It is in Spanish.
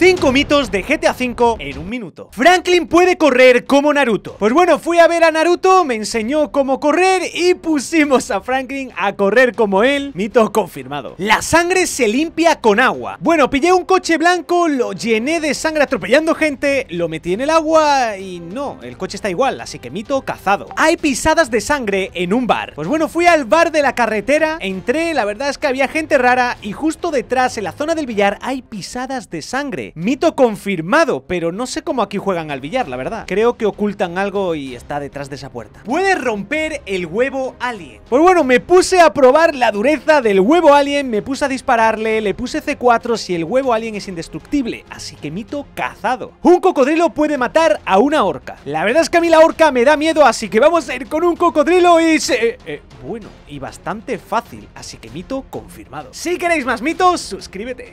5 mitos de GTA V en un minuto. Franklin puede correr como Naruto. Pues bueno, fui a ver a Naruto, me enseñó cómo correr y pusimos a Franklin a correr como él. Mito confirmado. La sangre se limpia con agua. Bueno, pillé un coche blanco, lo llené de sangre atropellando gente, lo metí en el agua y no, el coche está igual, así que mito cazado. Hay pisadas de sangre en un bar. Pues bueno, fui al bar de la carretera, entré, la verdad es que había gente rara y justo detrás, en la zona del billar, hay pisadas de sangre mito confirmado, pero no sé cómo aquí juegan al billar, la verdad. Creo que ocultan algo y está detrás de esa puerta. Puede romper el huevo alien. Pues bueno, me puse a probar la dureza del huevo alien, me puse a dispararle, le puse C4 si el huevo alien es indestructible, así que mito cazado. Un cocodrilo puede matar a una orca. La verdad es que a mí la orca me da miedo, así que vamos a ir con un cocodrilo y se... Eh, eh, bueno, y bastante fácil, así que mito confirmado. Si queréis más mitos, suscríbete.